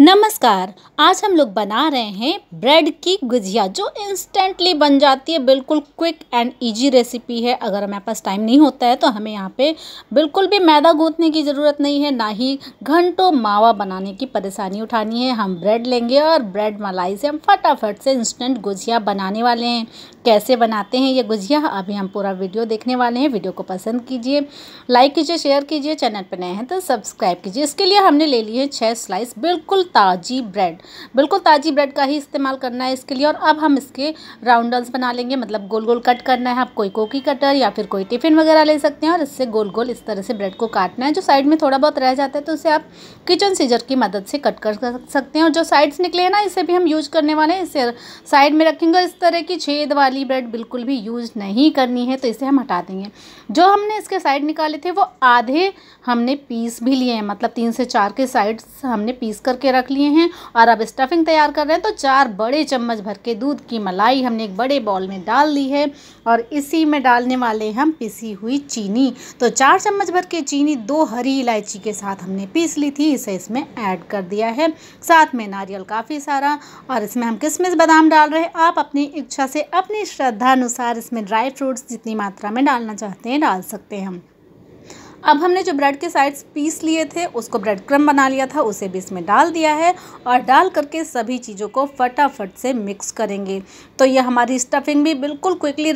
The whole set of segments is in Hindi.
नमस्कार आज हम लोग बना रहे हैं ब्रेड की गुजिया जो इंस्टेंटली बन जाती है बिल्कुल क्विक एंड इजी रेसिपी है अगर हमारे पास टाइम नहीं होता है तो हमें यहाँ पे बिल्कुल भी मैदा गूंथने की ज़रूरत नहीं है ना ही घंटों मावा बनाने की परेशानी उठानी है हम ब्रेड लेंगे और ब्रेड मलाई से हम फटाफट से इंस्टेंट गुजिया बनाने वाले हैं कैसे बनाते हैं ये गुजिया अभी हम पूरा वीडियो देखने वाले हैं वीडियो को पसंद कीजिए लाइक कीजिए शेयर कीजिए चैनल पर नए हैं तो सब्सक्राइब कीजिए इसके लिए हमने ले ली है छः स्लाइस बिल्कुल बिल्कुल ताज़ी ब्रेड बिल्कुल ताज़ी ब्रेड का ही इस्तेमाल करना है इसके लिए और अब हम इसके राउंडल्स बना लेंगे मतलब गोल गोल कट करना है आप कोई कोकी कटर या फिर कोई टिफ़िन वगैरह ले सकते हैं और इससे गोल गोल इस तरह से ब्रेड को काटना है जो साइड में थोड़ा बहुत रह जाता है तो उसे आप किचन सीजर की मदद से कट कर सकते हैं और जो साइड्स निकले हैं ना इसे भी हम यूज करने वाले हैं इसे साइड में रखेंगे इस तरह की छेद वाली ब्रेड बिल्कुल भी यूज नहीं करनी है तो इसे हम हटा देंगे जो हमने इसके साइड निकाले थे वो आधे हमने पीस भी लिए हैं मतलब तीन से चार के साइड्स हमने पीस करके के रख लिए हैं और अब स्टफिंग तैयार कर रहे हैं तो चार बड़े चम्मच भर के दूध की मलाई हमने एक बड़े बॉल में डाल दी है और इसी में डालने वाले हम पिसी हुई चीनी तो चार चम्मच भर के चीनी दो हरी इलायची के साथ हमने पीस ली थी इसे इसमें ऐड कर दिया है साथ में नारियल काफ़ी सारा और इसमें हम किसमिस बादाम डाल रहे हैं आप अपनी इच्छा से अपनी श्रद्धा अनुसार इसमें ड्राई फ्रूट्स जितनी मात्रा में डालना चाहते हैं डाल सकते हैं हम अब हमने जो ब्रेड के साइड्स पीस लिए थे उसको ब्रेड क्रम बना लिया था उसे भी इसमें डाल दिया है और डाल करके सभी चीज़ों को फटाफट से मिक्स करेंगे तो ये हमारी स्टफिंग भी बिल्कुल क्विकली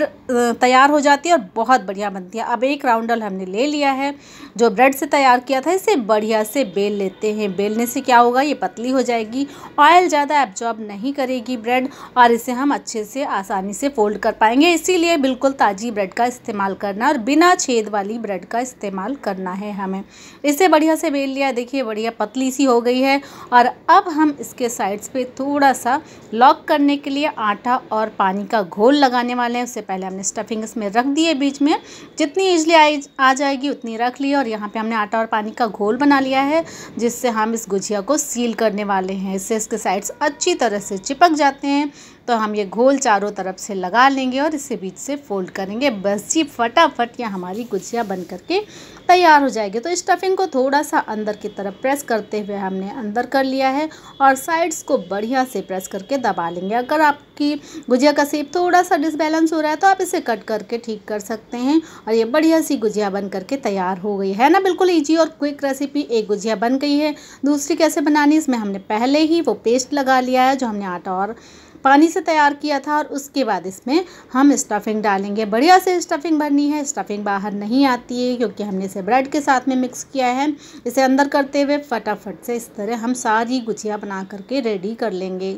तैयार हो जाती है और बहुत बढ़िया बनती है अब एक राउंडल हमने ले लिया है जो ब्रेड से तैयार किया था इसे बढ़िया से बेल लेते हैं बेलने से क्या होगा ये पतली हो जाएगी ऑयल ज़्यादा एब्जॉर्ब नहीं करेगी ब्रेड और इसे हम अच्छे से आसानी से फोल्ड कर पाएंगे इसीलिए बिल्कुल ताज़ी ब्रेड का इस्तेमाल करना और बिना छेद वाली ब्रेड का इस्तेमाल करना है हमें इसे बढ़िया से बेल लिया देखिए बढ़िया पतली सी हो गई है और अब हम इसके साइड्स पे थोड़ा सा लॉक करने के लिए आटा और पानी का घोल लगाने वाले हैं उससे पहले हमने स्टफिंग इसमें रख दी है बीच में जितनी इजली आ जाएगी उतनी रख ली और यहाँ पर हमने आटा और पानी का घोल बना लिया है जिससे हम इस गुजिया को सील करने वाले हैं इससे इसके साइड्स अच्छी तरह से चिपक जाते हैं तो हम ये घोल चारों तरफ से लगा लेंगे और इसे बीच से फोल्ड करेंगे बस जी फटाफट ये हमारी गुजिया बन करके तैयार हो जाएगी तो स्टफिंग को थोड़ा सा अंदर की तरफ प्रेस करते हुए हमने अंदर कर लिया है और साइड्स को बढ़िया से प्रेस करके दबा लेंगे अगर आपकी गुजिया का सेप थोड़ा सा डिसबैलेंस हो रहा है तो आप इसे कट करके ठीक कर सकते हैं और ये बढ़िया सी गुजिया बन करके तैयार हो गई है ना बिल्कुल ईजी और क्विक रेसिपी एक गुजिया बन गई है दूसरी कैसे बनानी इसमें हमने पहले ही वो पेस्ट लगा लिया है जो हमने आटा और पानी से तैयार किया था और उसके बाद इसमें हम स्टफिंग डालेंगे बढ़िया से स्टफिंग भरनी है स्टफिंग बाहर नहीं आती है क्योंकि हमने इसे ब्रेड के साथ में मिक्स किया है इसे अंदर करते हुए फटाफट से इस तरह हम सारी गुजिया बना करके रेडी कर लेंगे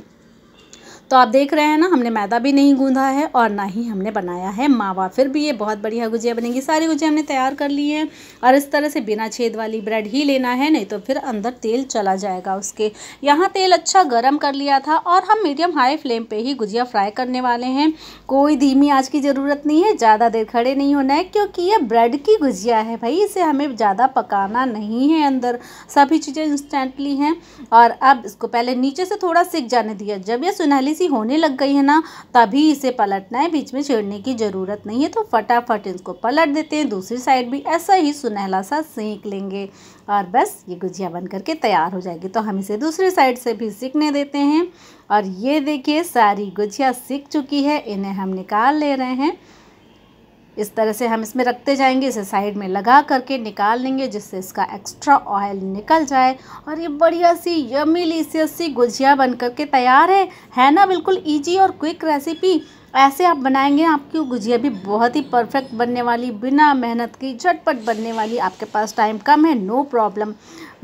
तो आप देख रहे हैं ना हमने मैदा भी नहीं गूंधा है और ना ही हमने बनाया है मावा फिर भी ये बहुत बढ़िया गुजिया बनेगी सारी गुजिया हमने तैयार कर ली है और इस तरह से बिना छेद वाली ब्रेड ही लेना है नहीं तो फिर अंदर तेल चला जाएगा उसके यहाँ तेल अच्छा गर्म कर लिया था और हम मीडियम हाई फ्लेम पर ही गुजिया फ्राई करने वाले हैं कोई धीमी आज की ज़रूरत नहीं है ज़्यादा देर खड़े नहीं होना है क्योंकि ये ब्रेड की गुजिया है भाई इसे हमें ज़्यादा पकाना नहीं है अंदर सभी चीज़ें इंस्टेंटली हैं और अब इसको पहले नीचे से थोड़ा सिक जाने दिया जब यह सुनहली सी होने लग गई है ना तभी इसे पलटना है बीच में छेड़ने की ज़रूरत नहीं है तो फटाफट इसको पलट देते हैं दूसरी साइड भी ऐसा ही सुनहला सा सेंक लेंगे और बस ये गुजिया बन करके तैयार हो जाएगी तो हम इसे दूसरी साइड से भी सीखने देते हैं और ये देखिए सारी गुजिया सीख चुकी है इन्हें हम निकाल ले रहे हैं इस तरह से हम इसमें रखते जाएंगे इसे साइड में लगा करके निकाल लेंगे जिससे इसका एक्स्ट्रा ऑयल निकल जाए और ये बढ़िया सी यमीलीसियस सी गुजिया बन करके तैयार है है ना बिल्कुल ईजी और क्विक रेसिपी ऐसे आप बनाएंगे आपकी गुजिया भी बहुत ही परफेक्ट बनने वाली बिना मेहनत की झटपट बनने वाली आपके पास टाइम कम है नो प्रॉब्लम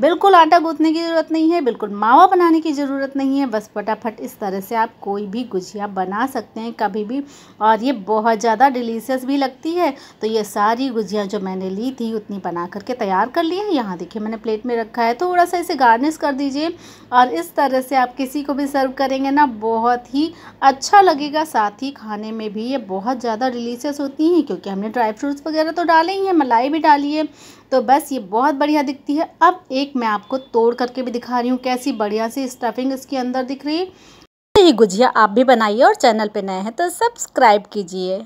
बिल्कुल आटा गूंथने की ज़रूरत नहीं है बिल्कुल मावा बनाने की ज़रूरत नहीं है बस फटाफट इस तरह से आप कोई भी गुजिया बना सकते हैं कभी भी और ये बहुत ज़्यादा डिलीशियस भी लगती है तो ये सारी गुजिया जो मैंने ली थी उतनी बना करके तैयार कर ली है यहाँ देखिए मैंने प्लेट में रखा है थोड़ा सा इसे गार्निश कर दीजिए और इस तरह से आप किसी को भी सर्व करेंगे ना बहुत ही अच्छा लगेगा साथ ही खाने में भी ये बहुत ज़्यादा डिलीशियस होती हैं क्योंकि हमने ड्राई फ्रूट्स वगैरह तो डाले ही हैं मलाई भी डाली है तो बस ये बहुत बढ़िया दिखती है अब एक मैं आपको तोड़ करके भी दिखा रही हूँ कैसी बढ़िया सी स्टफिंग इसके अंदर दिख रही है ही गुजिया आप भी बनाइए और चैनल पे नए हैं तो सब्सक्राइब कीजिए